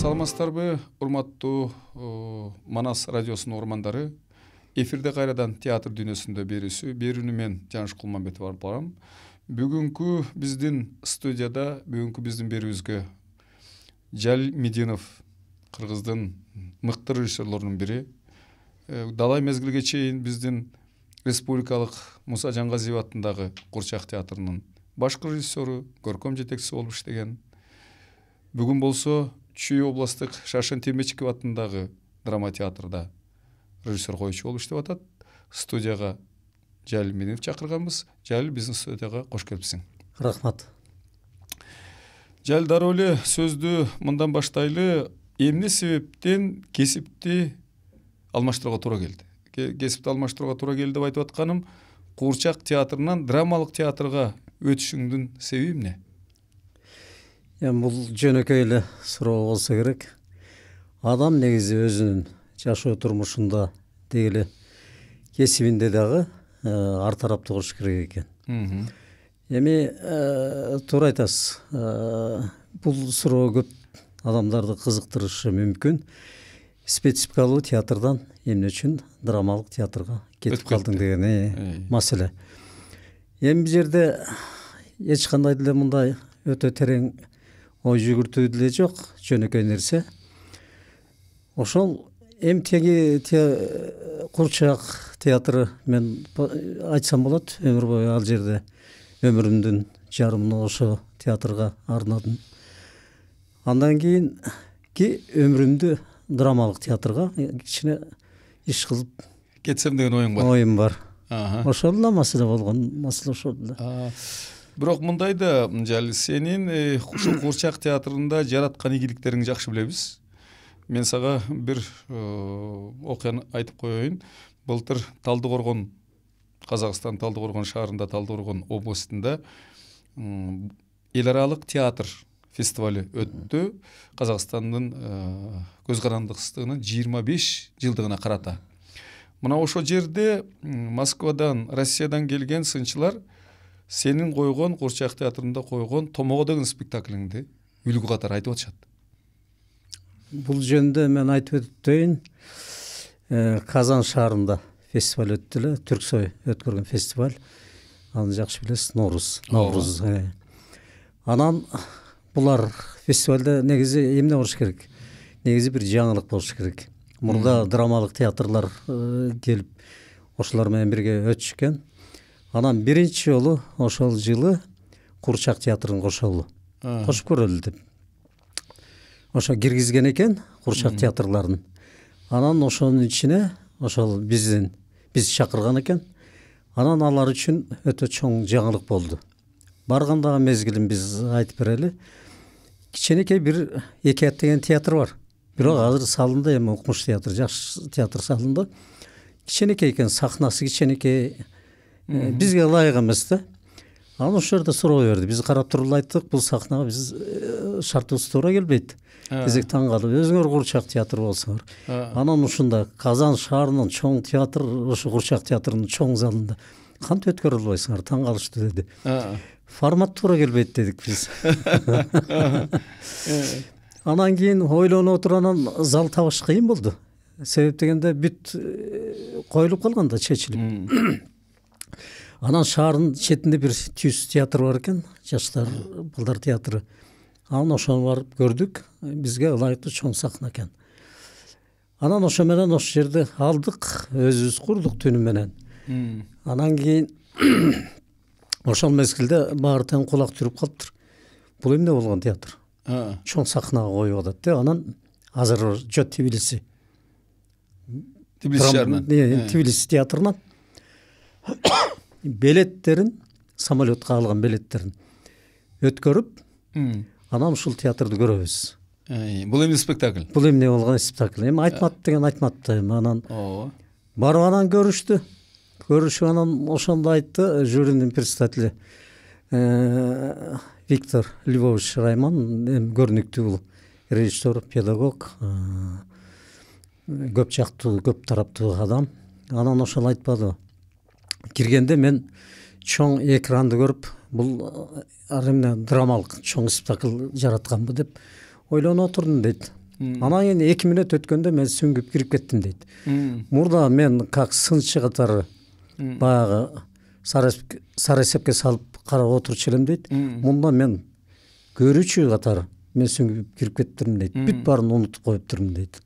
саламатсыздарбы урматтуу манас радиосунун угармандары эфирде кайрадан театр дүйнөсүндө берүүсү берүүнү мен жаныш кулманбетов алып барам бүгүнкү биздин студияда бүгүнкү биздин берүүбүзгө жалил мединов кыргыздын мыкты режиссерлорунун бири э, далай мезгилге чейин биздин республикалык муса жангазиев атындагы курчак театрынын башкы режиссеру көркөм жетекчиси болуп иштеген бүгүн болсо чүй облыстық шашын темечков атындағы драма театрда режиссер қоюшы болып істеп жатады студияға жәлі мененов шақырғанбыз жәлі біздің студияға қош келіпсің рахмат Жәлі дароли сөзді мындан баштайлы эмне себептен кесипти алмаштырууга тура келді. кесипти алмаштырууга тура келди деп айтып атканым куурчак театрынан драмалык театрга өтүшүңдүн себеби эми бул жөнөкөй эле суроо болсо керек адам негизи өзүнүн жашоо турмушунда деги эле кесибинде дагы ар тараптуу кылыш керек экен эми туура айтасыз бул суроо көп адамдарды кызыктырышы мүмкүн спецификалуу театрдан эмне үчүн драмалык театрга кетип калдың деген маселе эми бул жерде эч кандай деле мындай өтө терең ой жүгүртүү деле жок жөнөкөй нерсе ошол эмтеги курчак театры мен айтсам болот өмүр бою ал жерде өмүрүмдүн жарымын ошо театрга арнадым андан кийинки өмүрүмдү драмалык театрга кичине иш кылып кетсем деген оюң бар оюм бар ошол эле маселе болгон маселе ошол эле бирок да жалил сенин э, ушул куурчак театрында жараткан ийгиликтериңди жакшы билебиз мен сага бир э, окуяны айтып коеюн былтыр талдыкоргон коргон казакстан талдыкоргон коргон шаарында талдыкоргон областында эл аралык театр фестивалі өттү қазақстанның э, көз карандысыздыгынын жыйырма беш жылдығына қарата мына ошол жерде москвадан россиядан келген сынчылар сенин қойған қуыршақ театрында қойған томого деген спектакліңді үлгү қатар айтып атышат Бұл жөнүндө мен айтып өтөйүн казан шарында фестиваль өттү эле түрксой өткөргөн фестиваль аны жақсы билесиз наурыз наурыз анан бұлар фестивальде негізі эмне болуш керек негізі бір жаңалық болуш керек мурда драмалық театрлар келіп ошолор менен бирге өтүшкөн анан биринчи жолу ошол жылы куурчак театрын кошолу кошуп көрөлү деп ошо киргизген экен куурчак театрларын анан ошонун ичине ошол биздин биз чакырган экен анан алар үчүн өтө чоң жаңылык болду баргандагы мезгилин биз айтып берели кичинекей бир экият деген театр бар бирок азыр салынды эми укмуш театр жакшы театр салынды кичинекей экен сахнасы кичинекей бізге лайық емес та ал осы жерде сұрау берді біз қарап тұрып айттық бұл сахнаға біз шартымыз тура келмейді ә. десек таңғалып өзіңер құрчақ театр болсаңар ә. анан ұшында қазан шаарынын чоң театр ошо құрчақ театрының чоң залында кантип өткөрө албайсыңар таңгалыштуу деди ә. формат туура келбейт дедик биз анан кийин ойлонуп отуруп анан зал табыш кыйын болду себеп дегенде бүт коюлуп калган да чечилип анан шаардын четинде бир түйсүз театр бар экен жаштар балдар театры анан ошону барып көрдүк бизге ылайыктуу чоң сахна экен анан ошо менен ошол жерде алдык өзүбүз курдук түнү менен анан кийин ошол мезгилде баары тең кулак түрүп калыптыр бул эмне болгон театр чоң сахнага коюп атат деп анан азыр жо тбилиси тбилиси шаарынан э. тбилиси театрынан билеттерин самолетко алган билеттерин өткөрүп анан ушул театрды көрөбүз бул эмне спектакль бул эмне болгон спектакль эми айтмат э. деген да эми анан барып анан көрүштү көрүшүп анан ошондо айтты э, жюринин председатели э, виктор львович райман эми көрүнүктүү бул режиссер педагог көп жактуу көп тараптуу адам анан ошол айтпадыбы кіргенде мен чоң экранды көріп бұл әрине драмалық чоң спектакль жаратқан деп ойланып отырдым дейді анан кийин эки минут өткенде мен сүңгүп кирип кеттим дейт мурда мен как сынчы катары баяғы сары эсепке салып карап отурчу элем дейт мұнда мен көруші катары мен кіріп кирип дейді дейт бүт баарын унутуп коюптурмун дейт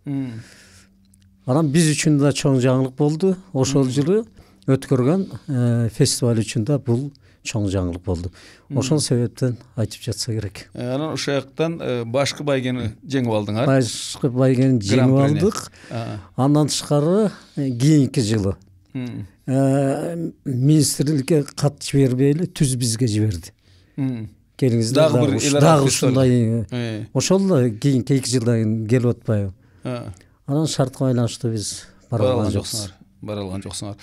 анан біз үшін да чоң жаңылық болды ошол жылы өткөргөн э, фестиваль үчүн да бул чоң жаңылык болду ошол себептен айтып жатса керек э, анан ошол жактан э, башкы байгени жеңип алдыңар башкы байгени жеңип алдык андан тышкары кийинки жылы министрликке кат жибербей эле түз бизге жиберди келиңиздер дагы бир дагы ушундай ошол да кийинки эки жылдан кийин келип атпайбы анан шартка байланыштуу биз бара алган жоксуз бара алган жоксуңар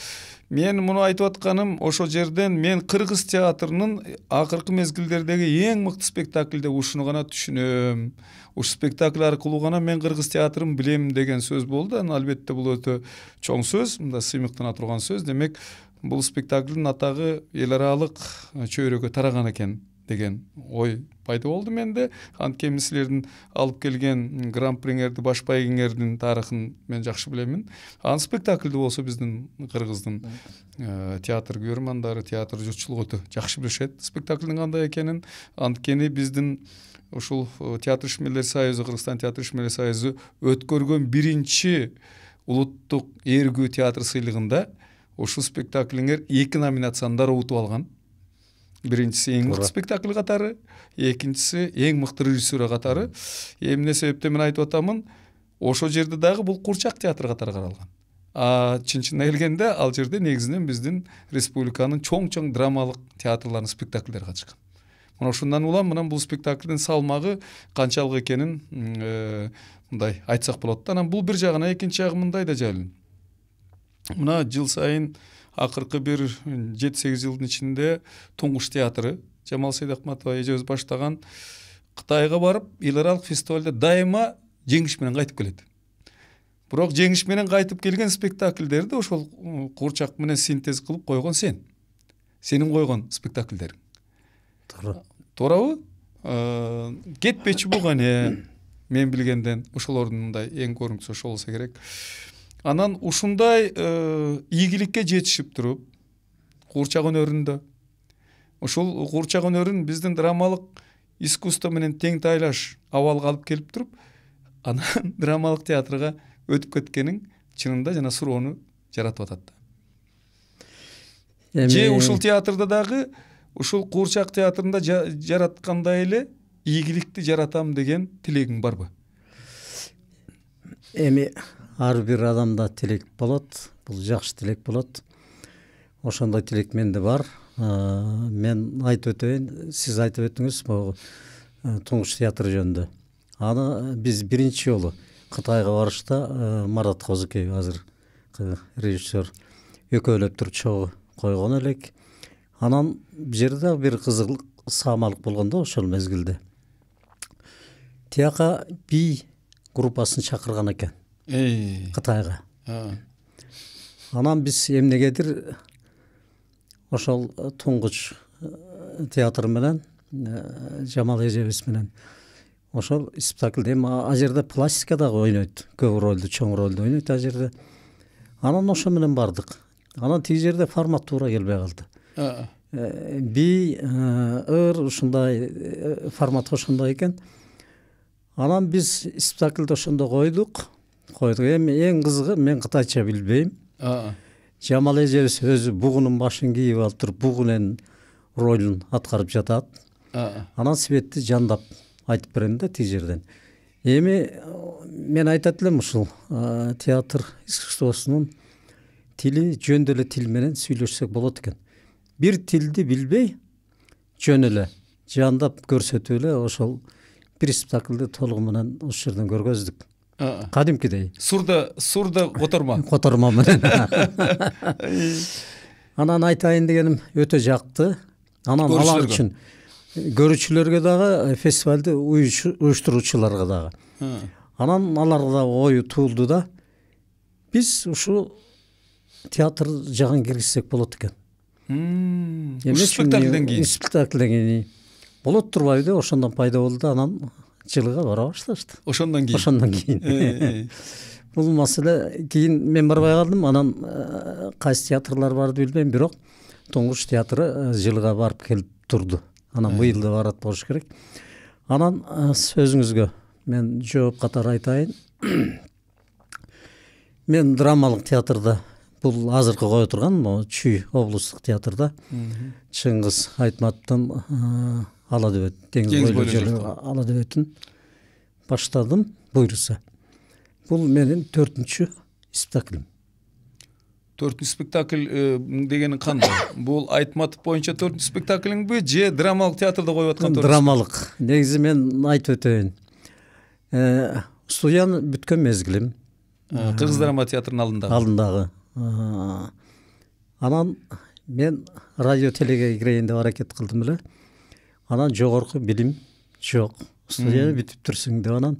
мен мұны айтып атканым ошол жерден мен кыргыз театрынын акыркы мезгилдердеги эң мыкты спектакль деп ушуну гана түшүнөм ушул спектакль аркылуу гана мен кыргыз театрын билем деген сөз болду анан албетте бул өтө чоң сөз мындай сыймыктана турган сөз демек бул спектаклдин атагы эл аралык чөйрөгө тараган экен деген ой пайда болды менде анткени силердин алып келген гран приңерди баш байгеңердин тарыхын мен жакшы билемин анын спектаклди болсо биздин кыргыздын ә, театр көрөрмандары театр журтчулугу өтө жакшы билишет спектаклдин кандай экенин анткени биздин ушул театр ишмерлер союзу кыргызстан театр ишмерлер союзу өткөргөн биринчи улуттук эргүү театр сыйлыгында ушул спектаклиңер эки номинацияны дароо утуп алган биринчиси эң мыкты спектакль катары экинчиси эң мыкты режиссура катары эмне себептен мен айтып атамын ошо жерде дагы бул курчак театры катары каралган а чынына келгенде ал жерде негизинен биздин республиканын чоң чоң драмалык театрларынын спектаклдери катышкан мына ошондон улам мына бул спектаклдин салмагы канчалык экенин мындай э, айтсак болот да анан бул бир жагынан экинчи жагы мындай да жалил мына жыл сайын акыркы бир жети сегиз жылдын ичинде туңгуш театры жамал сейдакматова эжебиз баштаган кытайга барып эл аралык фестивалде дайыма жеңиш менен кайтып келет бирок жеңиш менен кайтып келген спектакльдерди ошол куурчак менен синтез кылып койгон сен сенин койгон спектакльдериң туура туурабы э, кетпечи буга э, мен билгенден ошолордун мындай эң көрүнүктүүсү ошол болсо керек анан ушундай э, ийгиликке жетишип туруп куурчак өнөрүндө ушул куурчак өнөрүн биздин драмалык искусство менен тең тайлаш абалга алып келип туруп анан драмалык театрга өтүп кеткениң чынында жана суроону жаратып атат да же ушул театрда дагы ушул куурчак театрында жараткандай эле ийгиликти жаратам деген тилегиң барбы эми бир адамда тилек болот бұл жакшы тилек болады ошондой тилек менде бар мен айтып өтөйүн сіз айтып өттүңүз могу э, тұңғыш театр жөнүндө аны э, биз биринчи жолу кытайга барышта э, марат козыкеев азыр режиссер экөөлөп туруп чогуу койгон элек анан бул жерде дагы бир кызык саамалык болгон да ошол мезгилде тияка бий группасын чакырган экен кытайга анан биз эмнегедир ошол э, туңгуч э, театр менен э, жамал эжебиз менен ошол спектакльд эми ал жерде пластика дагы ойнойт көп ролду чоң ролду ойнойт ал жерде анан ошо менен бардык анан тиги жерде формат туура келбей калды бий ыр ушундай формат ошондой экен анан биз спектакльди ошондо койдук койдук эми эң кызыгы мен кытайча билбейм жамал эжебиз өзү бугунун башын кийип алып туруп бугунен ролун аткарып жатат анан светти жандап айтып берем да тиги жерден эми мен айтат элем ушул театр искусствосунун тили жөн деле тил менен сүйлөшсөк болот экен бир тилди билбей жөн эле жандап көрсөтүп эле ошол бир толугу менен ошол жерден көргөздүк кадимкидей сурда сурда которма которма менен анан айтайын дегеним өтө жакты анан алар үчүн көрүүчүлөргө дагы фестивалды уюштуруучуларга дагы анан аларга да ою туулду да биз ушул театр жагын киргизсек болот экен эме үчүн спектакльден кийин спектаклден кийин болот турбайбы деп ошондон пайда болду да анан жылыға бара башташты ошондон кийин ошондон кийин э, э, э. бул маселе кийин мен барбай калдым анан кайсы театрлар барды билбейм бирок туңгуш театры жылыга барып келип турду анан быйыл да барат болуш керек анан сөзүңүзгө мен жооп катары айтайын мен драмалык театрда бул азыркы кое турган могу чүй облустук театрда чыңгыз айтматовдун алатөбет теңіз бойлы алатөбетін баштадым буюрса бул менин төртүнчү спектаклим төртүнчү спектакль дегенің кандай бул айтматов боюнча төртүнчү спектаклиңби же драмалык театрда коюп аткан драмалык негизи мен айтып өтөйүн студияны бүткөн мезгилим кыргыз драма театрынын алдында алдындагы анан мен радио телеге кирейин деп аракет кылдым эле анан жогорку билим жок студияны бүтүп турсуң деп анан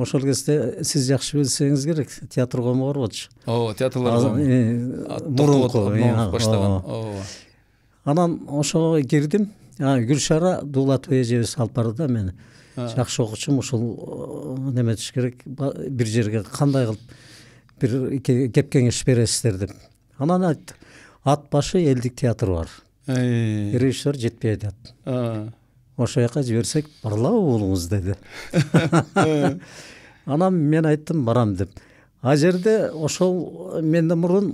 ошол кезде сиз жакшы билсеңиз керек театр коому болчу ооба театрлар э, мурунку э, баштаган ооба анан ошого кирдим гүлшара дуулатова эжебиз алып барды да мени жакшы окучум ушул э, неметиш керек бир жерге кандай кылып бир кеп кеңеш бересиздер деп анан айтты ат башы элдик театр бар режиссер жетпей атат ошол жака жиберсек барлап болуңуз деди анан мен айттым барам деп а жерде ошол менден мурун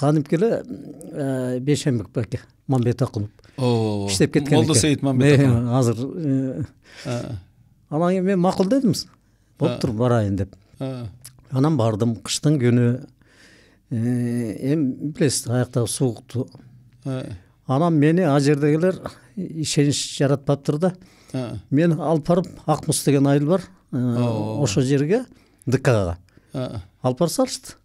канимкеле бейшенбек баке мамбетакулов ооба иштеп кеткен молдосейит мамбетакулов азыр анан кийин мен макул дедим болуптур барайын деп анан бардым кыштын күнү эми билесиз аякта суукту Э. анан мени ал жердегилер ишенич жаратпаптыр да э. мени алып барып акмус деген айыл бар э, ошол жерге дкга алып барып салышты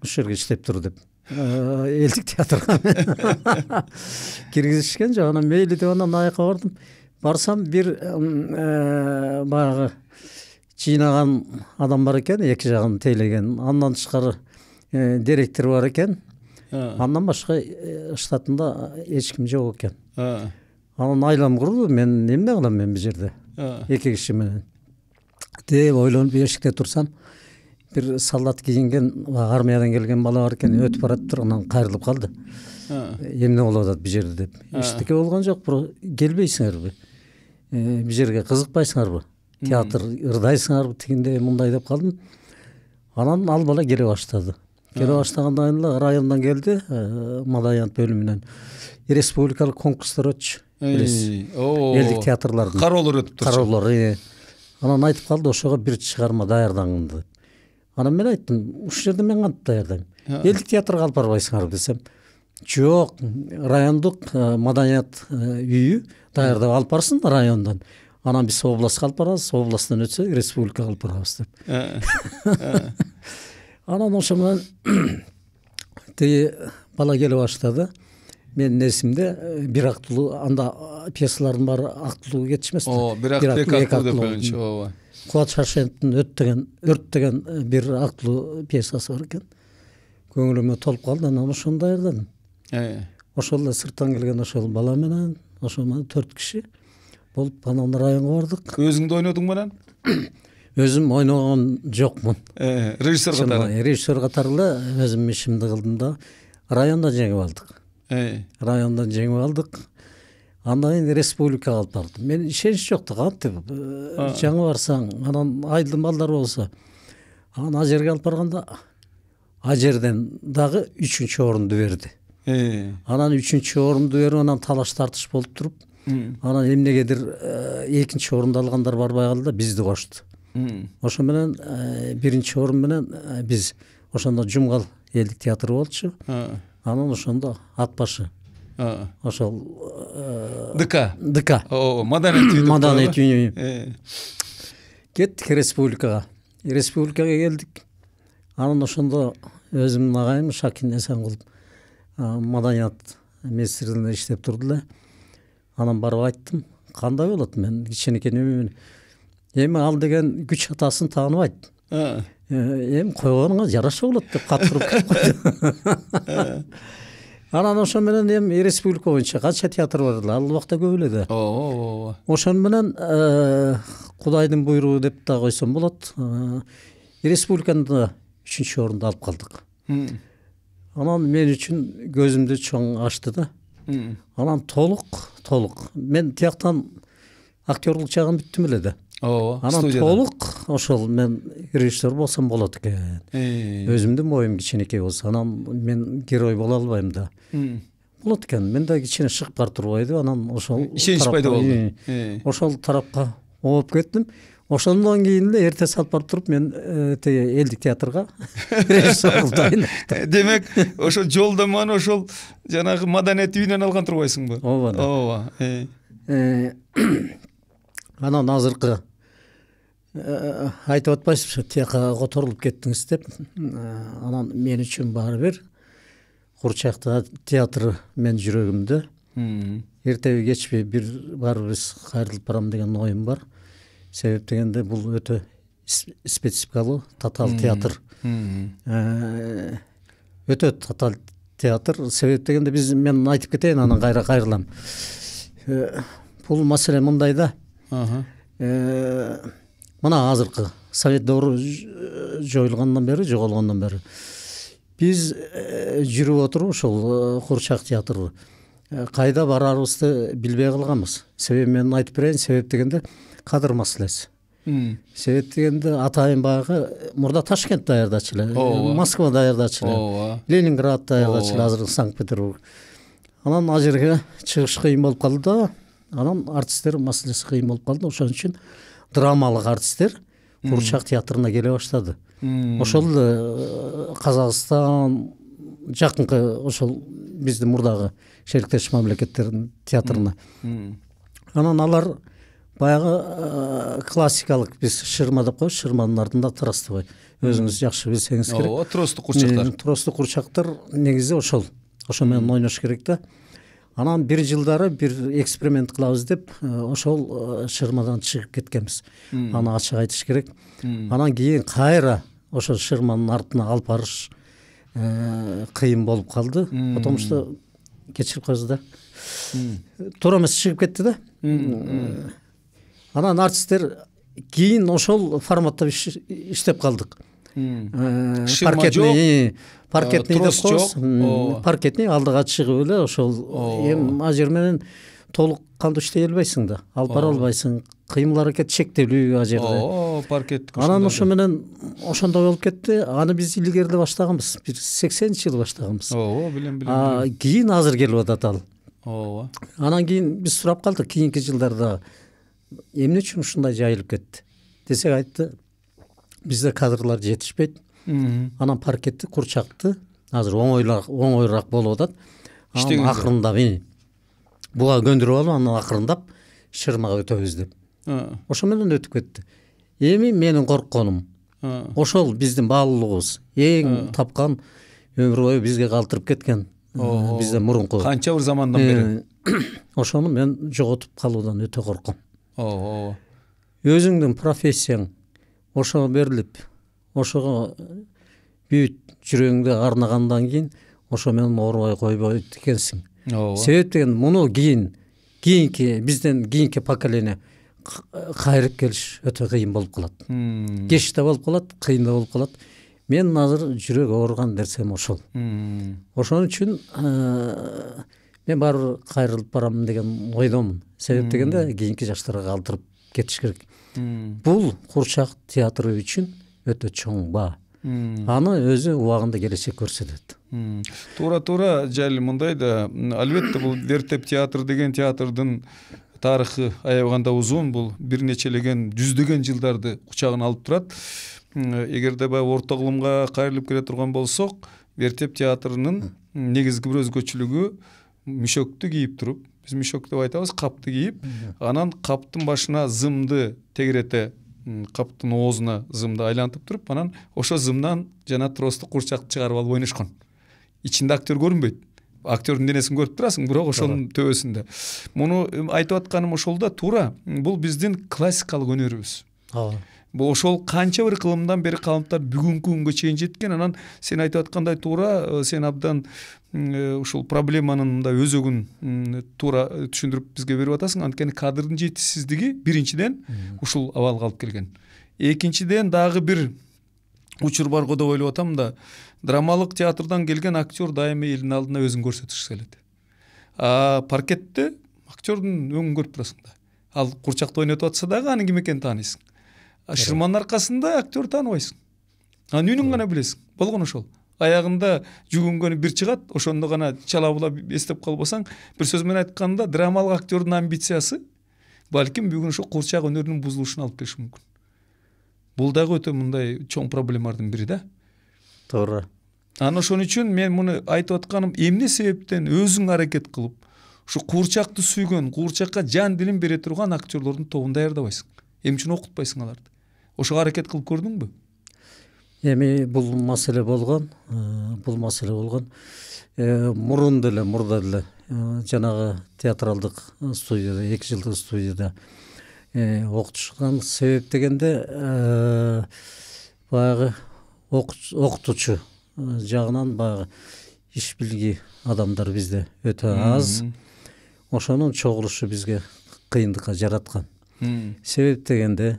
ушул жерге иштеп тур деп элдик театрга киргизишкен жок анан мейли деп анан аака бардым барсам бир баягы жыйнаган адам бар экен эки жагын тейлеген андан тышкары директору бар экен андан башка э, штатында э, эч ким жок экен анан айлам курду мен эмне кылам мен бул жерде эки киши менен деп ойлонуп эшикте турсам бир салат кийинген армиядан келген бала бар экен өтүп баратыптыр анан кайрылып калды эмне болуп атат бул жерде деп эчтеке болгон жок бирок келбейсиңерби бул э, жерге кызыкпайсыңарбы театр ырдайсыңарбы тигиндей мындай деп калдым анан ал бала келе баштады келе баштаганда айнала райондон келди э, маданият бөлүмүнөн республикалык конкурстар өтчү билесиз элдик театрлардын кароолор өтүп турчу кароолор э. анан айтып калды ошого бир чыгарма даярдагын деп анан мен айттым ушул жерде мен кантип даярдайм элдик театрга алып барбайсыңарбы десем жок райондук э, маданият үйү даярдап алып барсын райондон анан биз областка алып барабыз областтан өтсө республикага алып барабыз деп Anam o zaman deyi bala gele başladı. Мен несимде бир актылуу анда пьесалардын баары актылуу кетишмеспи ооба бир актылуу эки актылуу деп коеюнчу ооба кулат шаршеновдун өрт деген өрт деген бир актылуу пьесасы бар экен көңүлүмө толуп калды анан ошондой ырдадым ошол эле сырттан келген ошол бала менен ошо менен төрт киши болуп анан районго бардык өзүң да ойнодуңбу анан өзім ойнаған жоқпын э, режиссер қатары режиссер қатарлы өзім ішімді қылдым да районда жеңіп алдық э. районда жеңіп алдық андан кейін республикаға алып бардым мен ішеніш жоқ та кантип э, жаңы барсаң анан айылдын балдары болса анан ана жерге алып барғанда а жерден дагы орынды берді берди анан үчүнчү орынды берип анан талаш тартыш болып тұрып анан эмнегедир экинчи орунду алгандар барбай калды да бизди кошту ошо менен э, биринчи орун менен э, биз ошондо жумгал элдик театры болчу анан ошондо ат башы ошол дк дк ооба үйү маданият үйү кеттик республикага республикага келдик анан ошондо өзүмдүн агайым шакин эсенкулов э, маданият министрлигинде иштеп турду эле анан барып айттым кандай болот мен кичинекей неме эми ал деген күч атасын тааныбайт эми койгонуңа жараша болот деп кат уруп кетип анан ошон менен эми республика боюнча канча театр бар эле ал убакта көп эле да ооба ошону менен кудайдын буйругу деп да койсом болот да үчүнчү орунду алып калдык анан мен үчүн көзүмдү чоң ачты да анан толук толук мен тияктан актерлук жагын бүттүм эле да ооба анан толук ошол мен режиссер болсом болот экен э. өзүмдүн моюм кичинекей болсо анан мен герой боло албайм да болот экен менде кичине шык бар турбайбы анан ошол ишенич пайда болду ошол тарапка ооп кеттим ошондон кийин эле эрте салып барып туруп мен э, тиги элдик театрга режиссер кылып дайындашты э, демек ошол жолдомону ошол жанагы маданият үйүнөн алган турбайсыңбы ооба ооба анан азыркы айтып отпайсызбы тияққа которулуп кеттіңіз деп анан мен үшін бар бир курчакта театр мен жүрөгүмдө эртеби кечпи бир біз кайрылып барам деген ойым бар себеп дегенде бұл өте спецификалы татаал театр өте татал театр себеп дегенде біз мен айтып кетейін, анан қайра кайрылам Бұл маселе мындай да мына азыркы совет доору э, жоюлгандан бери жоголгондон бери биз э, жүрүп отуруп ошол э, курчак театры кайда барарыбызды билбей калганбыз себеби мен айтып берейин себеп дегенде кадр маселеси себеп дегенде атайын баягы мурда ташкент даярдачу эле ооба москва даярдачу эле ооба ленинград даярдачу эле азыркы санкт петербург анан ал жерге чыгыш кыйын болуп калды да анан артисттер маселеси кыйын болуп калды ошон үчүн драмалык артисттер курчак театрына келе баштады ошол казакстан э, жакынкы ошол биздин мурдагы шериктеш мамлекеттердин театрына анан алар баягы э, классикалык биз шырма деп коебуз шырманын артында тростовой өзүңүз жакшы билсеңиз керек ооба тростук курчактар тростук курчактар негизи ошол ошо менен ойнош керек да анан бир жылдары бир эксперимент кылабыз деп э, ошол э, шырмадан чыгып кеткенбиз аны ачык айтыш керек анан кийин кайра ошол шырманын артына алып барыш э, кыйын болуп калды потому что кечирип коесуз да туура эмес чыгып кетти да анан артисттер кийин ошол форматта иштеп калдык Э, паркетный э, паркетный деп коебуз паркетный алдыга чыгып эле ошол эми ал жер менен толук кандуу иштей албайсың да алып бара албайсың кыймыл аракет чектелүү ал жерде паркет анан ошо менен ошондой болуп кетти аны биз илгери эле баштаганбыз бир сексенинчи жылы баштаганбыз ооба билем билем кийин азыр келип атат ал ооба анан кийин биз сурап калдык кийинки жылдарда эмне үчүн ушундай жайылып кетти десек айтты бізде кадрлар жетишпейт анан паркетти курчакты азыр оңойлураак оңоюраак болуп атат иштеген акырындап буга көндүрүп алып анан акырындап шырмага өтөбүз деп ошо менен өтүп кетти эми менин коркконум ошол биздин баалуулугубуз эң тапкан өмүр бою бизге калтырып кеткен бизде мурунку канча бир замандан бери ә, ошону мен жоготуп калуудан өтө корком ооба өзүңдүн профессияң ошого берилип ошого бүт жүрөгүңдү арнагандан кийин ошо менен оорубай койбойт экенсиңа себеп дегене муну кийин кийинки бизден кийинки поколения кайрып келиш өтө кыйын болуп калат кеч да болуп калат кыйын да болуп калат мен азыр жүрөк ооруган нерсем ошол ошон үчүн э, мен баарыбир кайрылып барам деген ойдомун себеп дегенде кийинки жаштарга калтырып кетиш керек бул курчак театры үчүн өтө чоң баа аны өзү убагында келечек көрсөтөт туура туура жалил мындай да албетте бул вертеп театр деген театрдын тарыхы аябаганда узун бул бир нечелеген жүздөгөн жылдарды кучагына алып турат эгерде баягы орто кылымга кайрылып келе турган болсок вертеп театрынын негизги бир өзгөчөлүгү мүшөктү кийип туруп біз мешок деп айтабыз қапты киіп анан қаптың башына зымды тегерете қаптың оозуна зымды айлантып туруп анан ошо зымдан жана тросту курчакты чыгарып алып ойношкон ичинде актер көрүнбөйт актердун денесин көрүп турасың бирок ошонун төбөсүндө муну айтып атканым ошол да туура бул биздин классикалык өнөрүбүз ооба ошол канча бир кылымдан бери калымдар бүгүнкү күнгө чейин жеткен анан сен айтып аткандай туура э, сен абдан э, ушул проблеманын мындай өзөгүн туура э, түшүндүрүп бизге берип атасың анткени кадрдын жетишсиздиги биринчиден ушул абалга алып келген экинчиден дагы бир учур барго деп ойлоп атам да драмалык театрдан келген актер дайыма элдин алдында өзүн көрсөтүшү келет а паркетте актердун өңүн көрүп турасың да ал курчакта ойнотуп атса дагы аны ким экенин тааныйсың шырманың арқасында актер таныбайсың анын үнін ғана білесің болгону ошол аягында жүгүнгөнү бир чыгат ошондо гана чала була эстеп калбасаң бир сөз менен айтканда драмалык актердун амбициясы балким бүгүн ошо курчак өнөрүнүн бузулушуна алып келиши мүмкүн бул дагы өтө мындай чоң проблемалардын бири да туура анан ошон үчүн мен муну айтып атканым эмне себептен өзүң аракет кылып ушу куурчакты сүйгөн куурчакка жан дилин бере турган актерлордун тобун даярдабайсың эмне үчүн окутпайсың аларды ошого аракет кылып көрдүңбү эми бул маселе болгон э, бул маселе болгон э, мурун деле мурда деле э, жанагы театралдык студияда эки жылдык студияда окутушкан себеп дегенде баягы окутуучу жагынан баягы иш билги адамдар бизде өтө аз ошонун чогулушу бизге кыйындыкка жараткан себеп дегенде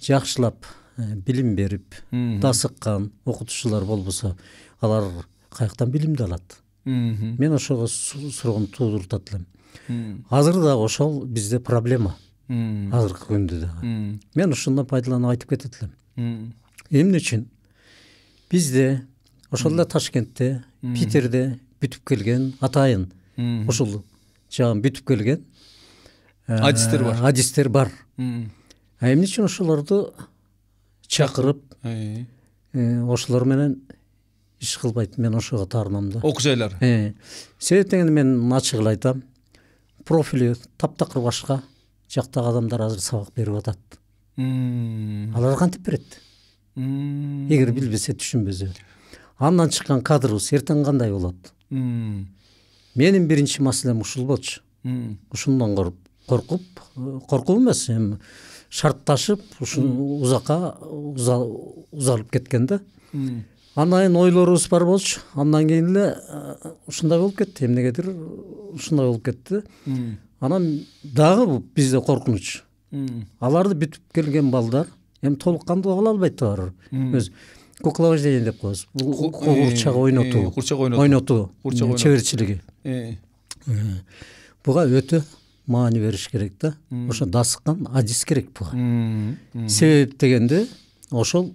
жакшылап э, билим берип дасыккан окутуучулар болбосо алар каяктан билимди алат мен ошого суроону туудуртат элем азыр да ошол бизде проблема азыркы күндө дагы мен ушуну пайдаланып айтып кетет элем эмне үчүн бизде ошол эле ташкентте питерде бүтүп келген атайын ушул жагын бүтүп келген э, адистер бар адистер бар ә эмне үчүн ошолорду чакырып ошолор менен иш кылбайт мен ошого таарынам да жайлар себеп дегенде мен эле айтам профили таптакыр башка жактагы адамдар азыр сабак берип атат алар кантип берет эгер билбесе түшүнбөсө андан чыккан кадрыбыз эртең кандай болот менин биринчи маселем ушул болчу ушундан коркуп коркуп эмес эми шартташып ушун узакка узалып кеткен да андан кийин ойлорубуз бар болчу андан кийин эле э, ушундай болуп кетти эмнегедир ушундай болуп кетти анан дагы бизде коркунуч аларды бүтүп келген балдар эми толук кандуу кыла албайт да баарыбир өзү кукловождение деп коебуз бул э, курчак э, ойнотуу курчак ойнотуу ойнотуу чеберчилиги буга өтө маани бериш керек да ошо дасыккан адис керек буга себеп дегенде ошол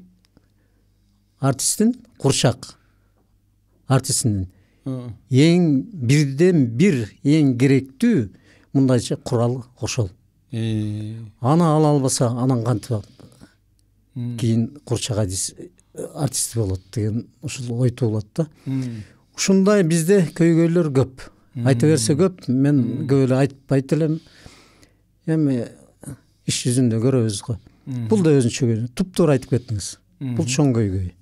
артисттин курчак артистинин эң бирден бир эң керектүү мындайча куралы ошол э. аны ала албаса анан кантип кийин курчак адис э, артист болот деген ушул ой туулат да ушундай бизде көйгөйлөр көп айта берсе көп мен көп эле айтпайт элем эми иш жүзүндө көрөбүз го бул да өзүнчө туптуура айтып кеттиңиз бул чоң көйгөй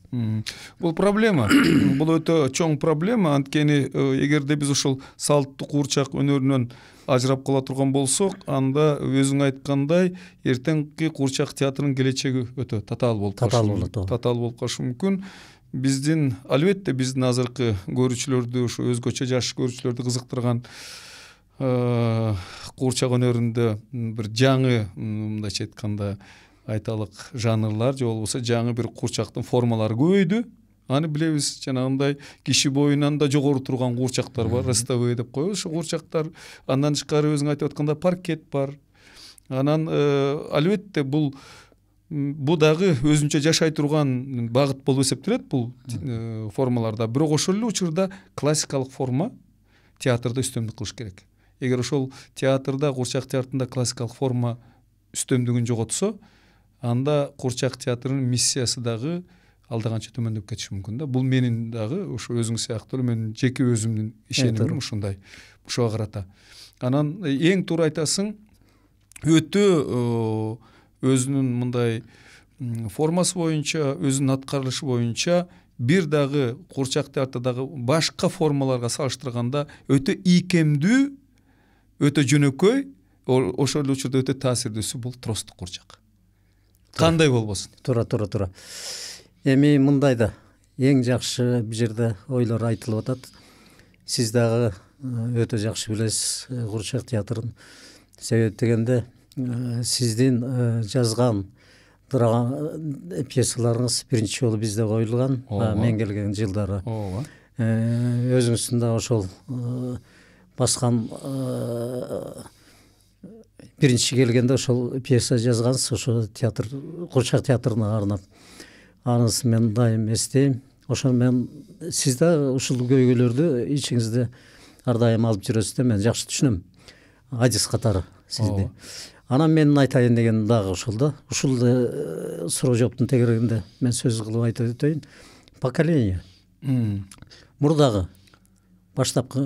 бул проблема бул өтө чоң проблема анткени эгерде биз ушул салттык куурчак өнөрүнөн ажырап кала турган болсок анда өзүң айткандай эртеңки куурчак театрынын келечеги өтө татаал болуп татаал болот татаал болуп калышы мүмкүн биздин албетте биздин азыркы көрүүчүлөрдү ушу өзгөчө жаш көрүүчүлөрдү кызыктырган э, куурчак өнөрүндө бир жаңы мындайча айтканда айталык жанрлар же болбосо жаңы бир куурчактын формалары көбөйдү аны билебиз жанагындай киши боюнан да жогору турган куурчактар бар рестовые деп коебуз ушу куурчактар андан тышкары өзүң айтып аткандай паркет бар анан э, албетте бул бул дагы өзүнчө жашай турган багыт болуп эсептелет бул э, формаларда бирок ошол эле учурда классикалык форма театрда үстөмдүк кылыш керек эгер ошол театрда курчак театрында классикалык форма үстөмдүгүн жоготсо анда курчак театрынын миссиясы дагы канча төмөндөп кетиши мүмкүн да бул менин дагы ошо өзүң сыяктуу эле менин жеке өзүмдүн э, ишенимим ушундай ушуга карата анан э, эң туура айтасың өтө өзүнүн мындай формасы боюнча өзүнүн аткарылышы боюнча бир дагы курчак театрыдагы дагы башка формаларга салыштырганда өтө ийкемдүү өтө жөнөкөй ошол эле учурда өтө таасирдүүсү бул тростук курчак кандай болбосун туура туура туура эми мындай да эң жакшы бул жерде ойлор айтылып атат сиз дагы өтө жакшы билесиз курчак театрын себеп дегенде Э, сиздин э, жазган драма пьесаларыңыз биринчи жолу бизде коюлгана э, мен келген жылдары ооба өзүңүздүн да ошол баскан биринчи келгенде ошол пьеса жазгансыз ошо театр куурчак театрына арнап анысын мен дайым эстейм ошону менен сиз даг ушул көйгөйлөрдү ичиңизде ар дайым алып жүрөсүз да мен жакшы түшүнөм адис катары сизди анан мен айтайын деген дагы ушул да ушул э, суроо жооптун тегерегинде мен сөз кылып айтып өтөйүн поколение мурдагы баштапкы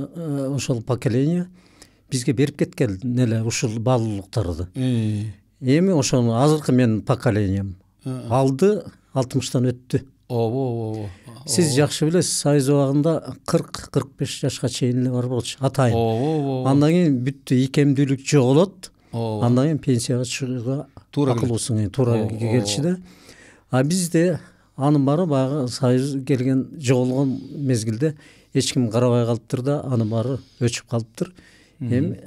ошол э, поколение бизге берип кеткен эле ушул баалуулуктарды эми ошону азыркы менин поколением э. алды алтымыштан өттү ооба ооба сиз жакшы билесиз союз убагында кырк кырк беш жашка чейин эле бар болчу атайын ооба ооба андан кийин бүттү ийкемдүүлүк жоголот ооба андан кийин пенсияга чыгууга туура акылуусуң туура келчи да а бизде анын баары баягы союз келген жоголгон мезгилде эч ким карабай калыптыр да анын баары өчүп калыптыр эми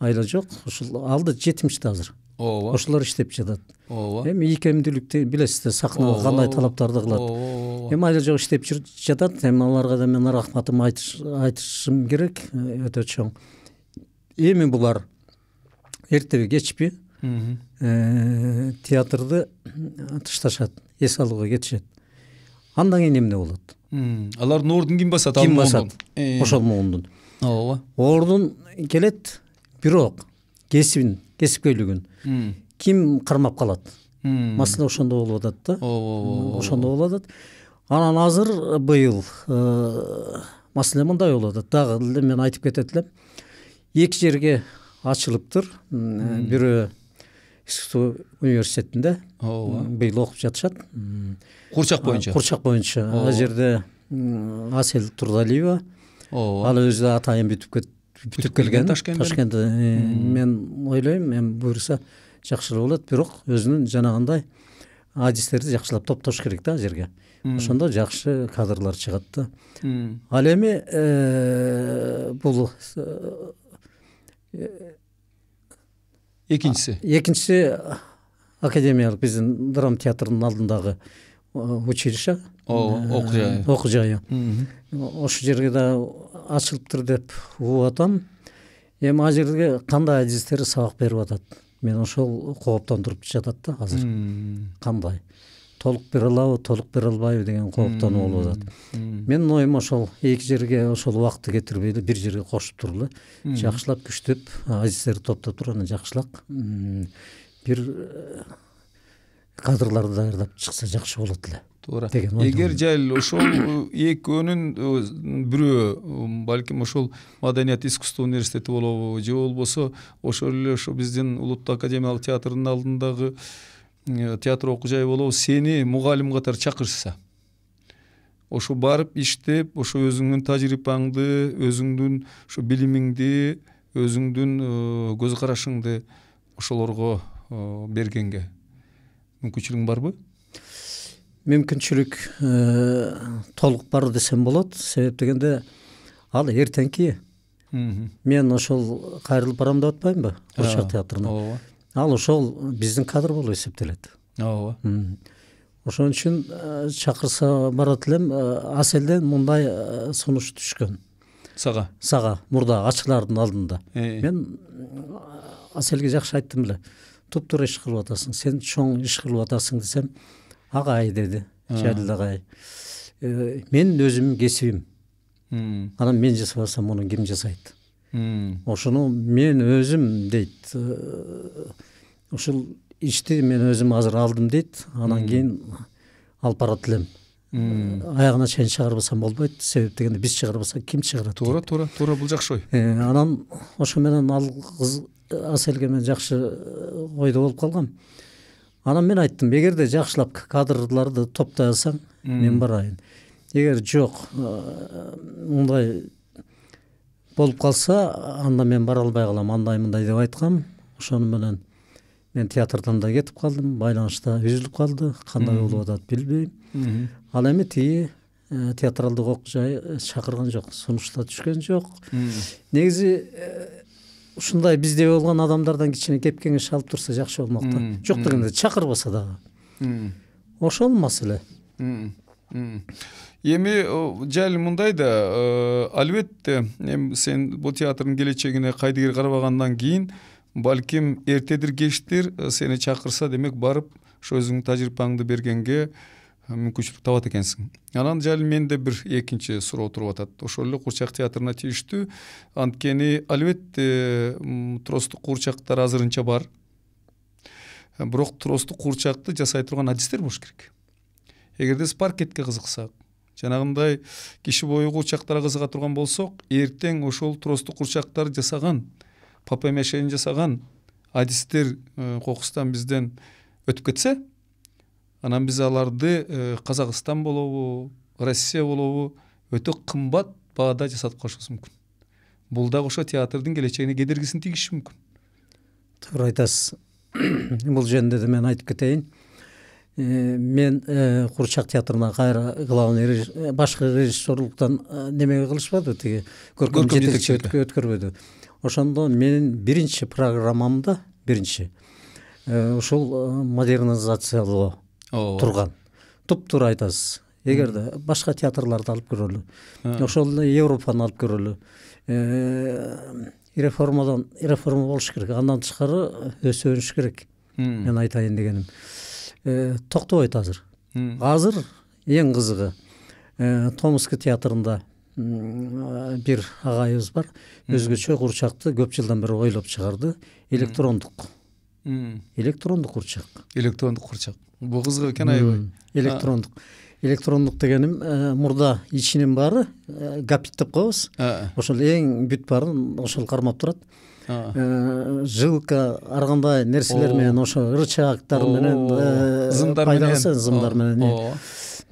айла жок ушул ал да жетимиште азыр ооба ошолор иштеп жатат ооба эми ийкемдүүлүктү билесиз да сахнага кандай талаптарды кылат эми айла жок иштеп жатат эми аларга да мен рахматымды айтышым керек өтө чоң эми булар эртеби кечпи театрды тышташат эс алууга кетишет андан кийин эмне болот алардын ордун ким басат ким басат ошол муундун ооба ордун келет бирок кесибин кесипкөйлүгүн ким кармап калат маселе ошондо болуп атат да ооба ошондо болуп атат анан азыр быйыл маселе мындай болуп атат дагы эле мен айтып кетет элем эки жерге ачылыптыр э, бирөө искусство университетинде ооба быйыл окуп жатышат курчак боюнча курчак боюнча ал жерде асель турдалиева ооба ал өзү да атайын бүтүп бүтүп келген ташкент мен ойлойм эми буюрса жакшы эле болот бирок өзүнүн жанагындай адистерди жакшылап топтош керек да ал жерге ошондо жакшы кадрлар чыгат да ал эми э, бул э, экинчиси экинчиси академиялык биздин драм театрдын алдындагы училищеокуу а окуу э, жайы э. ошол жерге дагы ачылыптыр деп угуп атам эми ал жерге кандай адистер сабак берип атат мени ошол кооптондуруп жатат да азыр кандай толық бере алабы толук бере албайбы деген кооптонуу болуп атат менин оюм ошол эки жерге ошол убакытты кетирбей эле бир жерге кошуп туруп эле жакшылап күчтөп азиздерди топтоп туруп анан жакшылап бир э, кадрларды даярдап чыкса жакшы болот эле туура деген эгер жайыл ошол экөөнүн э, бирөө балким ошол маданият искусство университети болобу же болбосо ошол эле ошо биздин улуттук академиялык театрдын алдындагы Э, театр жайы болобу сени мугалим катары чакырышса ошо барып иштеп ошо өзүңдүн тажрыйбаңды өзүңдүн ушу билимиңди өзүңдүн э, көз карашыңды ошолорго э, бергенге мүмкүнчүлүгүң барбы мүмкүнчүлүк толук бар десем болот себеп дегенде ал эртеңки мен ошол кайрылып барам деп атпаймынбы курчак театрына ооба ал ошол биздин кадр болуп эсептелет ооба ошон үчүн э, чакырса барат элем э, Аселден элден мындай э, сунуш түшкөн сага сага мурда ачылардын алдында мен аселге жакшы айттым беле туптуура иш кылып атасың сен чоң иш кылып атасың десем агай деди жадил агай мен өзүмдүн кесибим анан мен жасабасам муну ким жасайт ошону мен өзүм дейт ушул э, ишти мен өзүм азыр алдым дейт анан кийин алып барат элем э, аягына чейин чыгарбасам болбойт себеп дегенде биз чыгарбасак ким чыгарат туура туура туура бул жакшы ой э, анан ошо менен ал кыз аселге мен жакшы ойдо болуп калгам анан мен айттым эгерде жакшылап кадрларды топтой алсаң мен барайын эгер жок мындай болып қалса анда мен бара албай қалам андай мындай деп айтқам ошону менен мен театрдан да кетип калдым байланышта үзүлүп калды кандай болуп атат билбейм ал эми тиги э, театралдык жай э, чакырган жок да түшкөн жок негизи э, ушундай бизде болгон адамдардан кичине кеп кеңеш алып турса жакшы болмок да жок дегенде чакырбаса дагы ошол маселе эми жайыл мындай да албетте эми сен бул театрдын келечегине кайдыгер карабагандан кийин балким эртедир кечтир сени чакырса демек барып ошо өзүңдүн тажрыйбаңды бергенге мүмкүнчүлүк табат экенсиң анан жайлы менде бир экинчи суроо туруп атат ошол эле курчак театрына тийиштүү анткени албетте тростук курчактар азырынча бар бирок тростук курчакты жасай турган адистер болуш керек эгерде спаркетке кызыксак жанагындай киши бою курчактарга кызыга турган болсок эртең ошол тростук курчактар жасаган папа мешейин жасаган адистер кокустан э, бизден өтүп кетсе анан биз аларды казакстан э, болобу россия болобу өтө кымбат баада жасатып калышыбыз мүмкүн бул дагы ошо театрдын келечегине кедергисин тийгизиши мүмкүн туура айтасыз бул жөнүндө да мен айтып кетейин Э, мен э, куурчак театрына кайра главный э, башкы режиссерлуктан неме кылышпадыбы тиги көркөжетекчии өткөрбөдүбү ошондо менин биринчи программамда биринчи ушул модернизациялоо турган туптуура айтасыз эгерде башка театрларды алып көрөлү ошол эле европаны алып көрөлү реформадан реформа болуш керек андан тышкары өсүп өнүш керек мен айтайын дегеним Э, токтобойт азыр азыр эң кызыгы э, томский театрында бир агайыбыз бар өзгөчө куурчакты көп жылдан бери ойлоп чыгарды электрондук электрондук куурчак электрондук куурчак бул кызык экен аябай электрондук электрондук дегеним э, мурда ичинин баары гапит деп коебуз ошол эң бүт баарын ошол кармап турат Э, жилка кандай нерселер менен ошо рычагтар менен э, зымдар пайда зымдар менен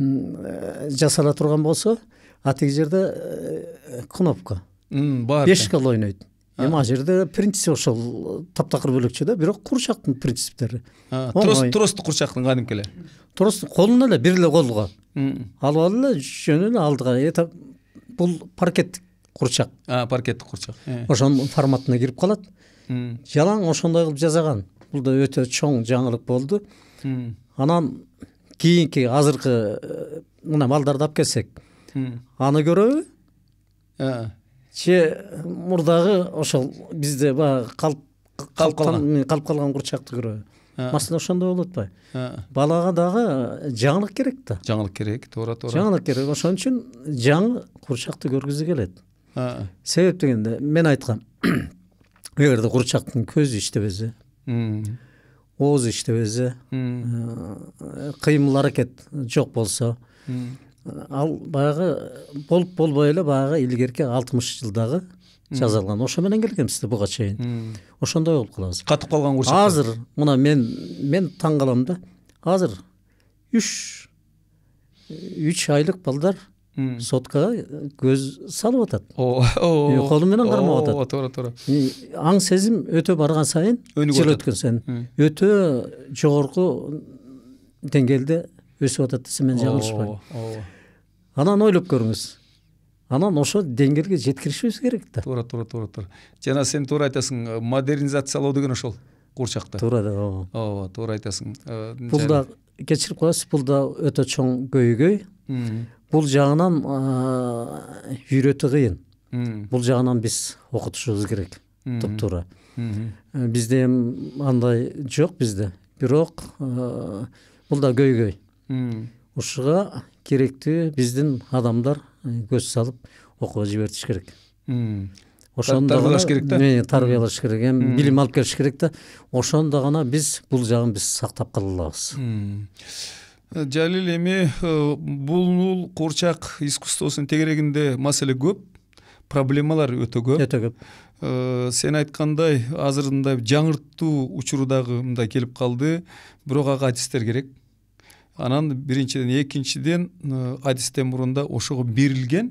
э, жасала турган болсо а тиги жерде кнопка баары беш гол ойнойт эми ал жерде принцип ошол таптакыр бөлөкчө да бирок курчактын принциптери трос тросту курчактын эле тросту колуна эле бир эле колго алып алып эле жөн эле алдыга бул паркеттик курчак паркеттик курчак ошонун форматына кирип калат жалаң ошондой кылып жасаган бул да өтө чоң жаңылык болду анан кийинки азыркы э, мына малдарды алып келсек аны көрөбү же мурдагы ошол бизде баягы калып калган курчакты көрөбү маселе ошондой болуп атпайбы балага дагы э, жаңылык керек да жаңылык керек туура туура жаңылык керек ошон үчүн жаңы курчакты көргүзү келет себеп дегенде мен айтқам эгерде курчактын көзү иштебесе оозу иштебесе кыймыл э, аракет жок болсо ал баягы болуп болбой эле баягы илгерки алтымыш жылдагы жасалган ошо менен келгенбиз да буга чейин ошондой болуп калабыз катып калган курчак азыр мына мен мен таң калам да азыр үч үч айлык балдар Hmm. сотка көз салып атат менен кармап атат туура туура аң сезим өтө барган сайын жыл өткөн сайын өтө жогорку деңгээлде өсүп атат десем мен жаңылышпайм анан ойлоп көрүңүз анан ошол деңгээлге жеткиришибиз керек да туура туура туура туура жана сен туура айтасың э, модернизациялоо деген ошол куурчакты туура да ооба ооба туура айтасың бул э, да кечирип коесуз бул да өтө чоң көйгөй бұл жағынан ыыы үйрету қиын бұл жағынан біз оқытушымыз керек тұп тура ә, бізде андай жоқ бизде бирок бул да көйгөй ушуга керектүү биздин адамдар көз салып окууга жибертиш керек ошондо тарбиялаш керек да тарбиялаш керек эми билим алып келиш керек да ошондо гана биз бул жагын биз сактап кала алабыз жалил эми э, бул куурчак искусствосунун тегерегинде маселе көп проблемалар өтө көп өтө көп э, сен айткандай азыр мындай жаңыртуу учуру дагы мындай келип калды бирок ага адистер керек анан биринчиден экинчиден э, адистен мурун да ошого берилген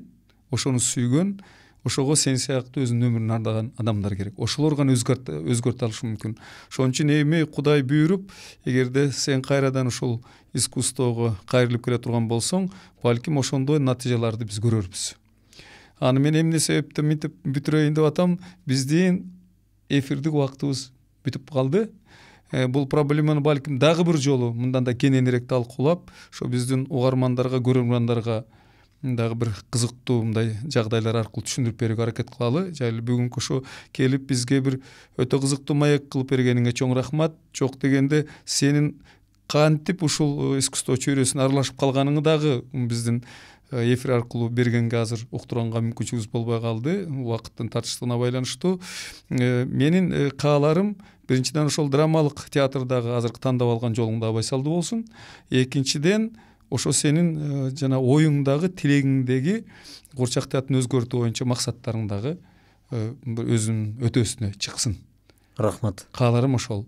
ошону сүйгөн ошого сен сыяктуу өзүнүн өмүрүн арнаган адамдар керек ошолор гана өзгөртө алышы мүмкүн ошон үчүн эми кудай буйруп эгерде сен кайрадан ушул искусствого кайрылып келе турган болсоң балким ошондой натыйжаларды биз көрөрбүз аны мен эмне себептен мынтип бүтүрөйүн деп атам биздин эфирдик убактыбыз бүтүп калды бул проблеманы балким дагы бир жолу мындан да кененирээк талкуулап ошо биздин угармандарга көрөрмандарга дагы бир кызыктуу мындай жагдайлар аркылуу түшүндүрүп берүүгө аракет кылалы жайлы бүгүнкү ушу келип бизге бир өтө кызыктуу маек кылып бергениңе чоң рахмат жок дегенде сенин кантип ушул э, искусство чөйрөсүнө аралашып калганың дагы биздин э, эфир аркылуу бергенге азыр уктурганга мүмкүнчүлүгүбүз болбой калды убакыттын тартыштыгына байланыштуу э, менин кааларым биринчиден ошол драмалык театрдагы азыры тандап алган жолуң дагы байсалдуу болсун экинчиден ошо сенин жанаы оюңдагы тилегиңдеги куурчак театрын өзгөртүү боюнча максаттарың дагы өзүнүн өтөөсүнө чыксын рахмат кааларым ошол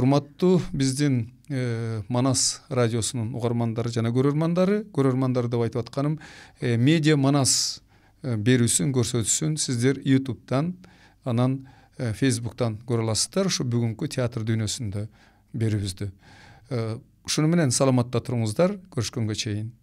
урматтуу биздин ә, манас радиосының угармандары жана көрермандары көрермандар деп айтып атканым ә, медиа манас берүүсүн көрсөтүүсүн сиздер ютубтан анан ә, фейсбуктан көрө аласыздар ушу бүгүнкү театр дүйнөсүндө берүүбүздү ушуну менен саламатта туруңуздар көрүшкөнгө чейин